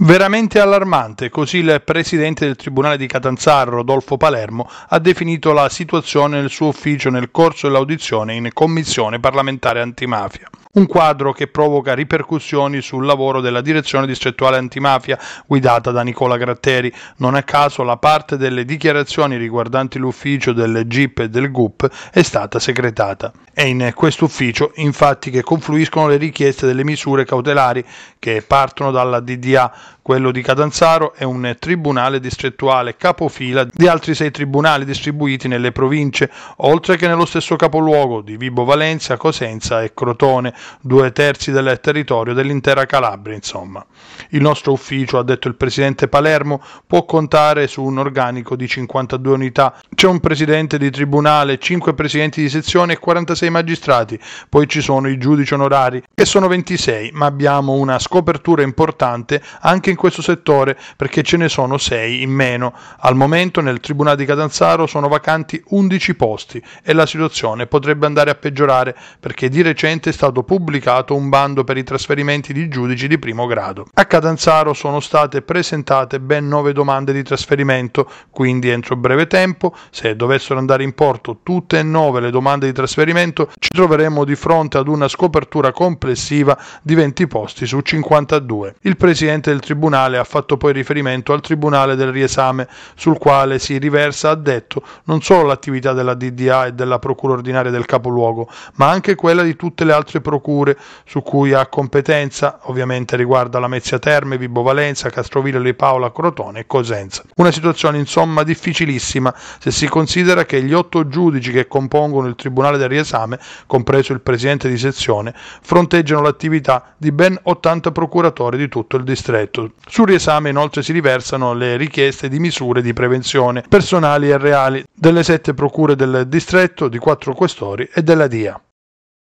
Veramente allarmante, così il presidente del Tribunale di Catanzaro, Rodolfo Palermo, ha definito la situazione nel suo ufficio nel corso dell'audizione in Commissione parlamentare antimafia. Un quadro che provoca ripercussioni sul lavoro della direzione distrettuale antimafia guidata da Nicola Gratteri. Non a caso la parte delle dichiarazioni riguardanti l'ufficio del GIP e del GUP è stata segretata. È in questo ufficio infatti che confluiscono le richieste delle misure cautelari che partono dalla DDA. Quello di Catanzaro è un tribunale distrettuale capofila di altri sei tribunali distribuiti nelle province, oltre che nello stesso capoluogo di Vibo Valencia, Cosenza e Crotone, due terzi del territorio dell'intera Calabria, insomma. Il nostro ufficio, ha detto il presidente Palermo, può contare su un organico di 52 unità. C'è un presidente di tribunale, 5 presidenti di sezione e 46 i magistrati, poi ci sono i giudici onorari, che sono 26, ma abbiamo una scopertura importante anche in questo settore perché ce ne sono 6 in meno. Al momento nel Tribunale di Catanzaro sono vacanti 11 posti e la situazione potrebbe andare a peggiorare perché di recente è stato pubblicato un bando per i trasferimenti di giudici di primo grado. A Catanzaro sono state presentate ben 9 domande di trasferimento, quindi entro breve tempo, se dovessero andare in porto tutte e 9 le domande di trasferimento, appunto ci troveremo di fronte ad una scopertura complessiva di 20 posti su 52. Il presidente del tribunale ha fatto poi riferimento al tribunale del riesame sul quale si riversa, ha detto, non solo l'attività della DDA e della procura ordinaria del capoluogo, ma anche quella di tutte le altre procure su cui ha competenza, ovviamente riguarda la Mezzia Terme, Vibo Valenza, Castroville, Le Paola, Crotone e Cosenza. Una situazione insomma difficilissima se si considera che gli otto giudici che compongono il tribunale del riesame esame, compreso il presidente di sezione, fronteggiano l'attività di ben 80 procuratori di tutto il distretto. Sul riesame inoltre si riversano le richieste di misure di prevenzione personali e reali delle sette procure del distretto, di quattro questori e della DIA.